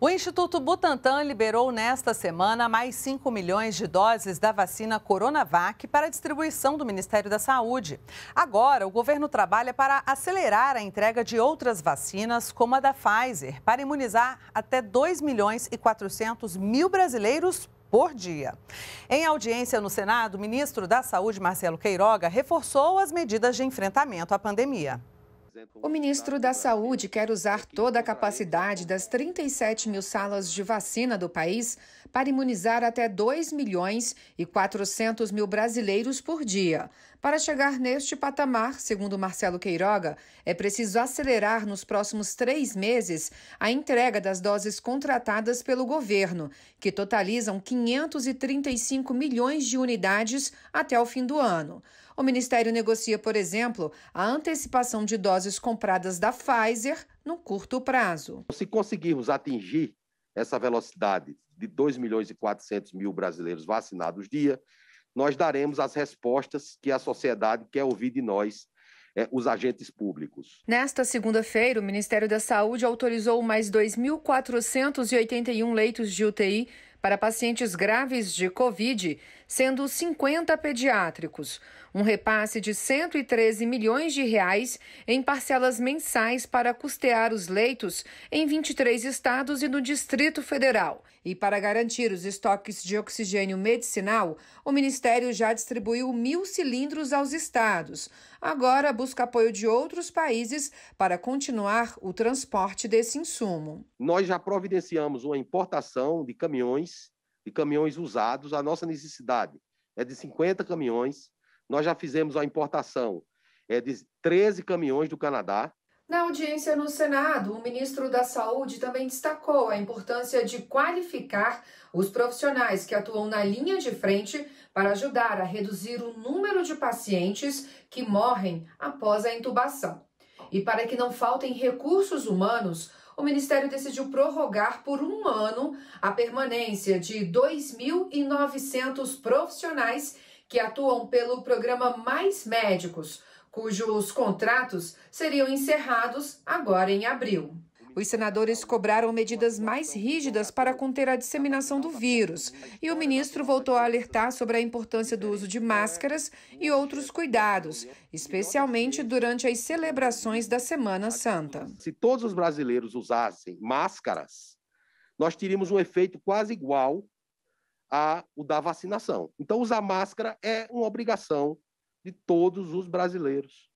O Instituto Butantan liberou nesta semana mais 5 milhões de doses da vacina Coronavac para distribuição do Ministério da Saúde. Agora, o governo trabalha para acelerar a entrega de outras vacinas, como a da Pfizer, para imunizar até 2 milhões e 400 mil brasileiros por dia. Em audiência no Senado, o ministro da Saúde, Marcelo Queiroga, reforçou as medidas de enfrentamento à pandemia. O ministro da Saúde quer usar toda a capacidade das 37 mil salas de vacina do país para imunizar até 2 milhões e 400 mil brasileiros por dia. Para chegar neste patamar, segundo Marcelo Queiroga, é preciso acelerar nos próximos três meses a entrega das doses contratadas pelo governo, que totalizam 535 milhões de unidades até o fim do ano. O Ministério negocia, por exemplo, a antecipação de doses compradas da Pfizer no curto prazo. Se conseguirmos atingir essa velocidade de 2 milhões e 400 mil brasileiros vacinados dia, nós daremos as respostas que a sociedade quer ouvir de nós é, os agentes públicos. Nesta segunda-feira, o Ministério da Saúde autorizou mais 2.481 leitos de UTI para pacientes graves de Covid, sendo 50 pediátricos, um repasse de 113 milhões de reais em parcelas mensais para custear os leitos em 23 estados e no Distrito Federal. E para garantir os estoques de oxigênio medicinal, o Ministério já distribuiu mil cilindros aos estados. Agora busca apoio de outros países para continuar o transporte desse insumo. Nós já providenciamos uma importação de caminhões de caminhões usados, a nossa necessidade é de 50 caminhões. Nós já fizemos a importação é de 13 caminhões do Canadá. Na audiência no Senado, o ministro da Saúde também destacou a importância de qualificar os profissionais que atuam na linha de frente para ajudar a reduzir o número de pacientes que morrem após a intubação. E para que não faltem recursos humanos, o Ministério decidiu prorrogar por um ano a permanência de 2.900 profissionais que atuam pelo programa Mais Médicos, cujos contratos seriam encerrados agora em abril. Os senadores cobraram medidas mais rígidas para conter a disseminação do vírus e o ministro voltou a alertar sobre a importância do uso de máscaras e outros cuidados, especialmente durante as celebrações da Semana Santa. Se todos os brasileiros usassem máscaras, nós teríamos um efeito quase igual ao da vacinação. Então, usar máscara é uma obrigação de todos os brasileiros.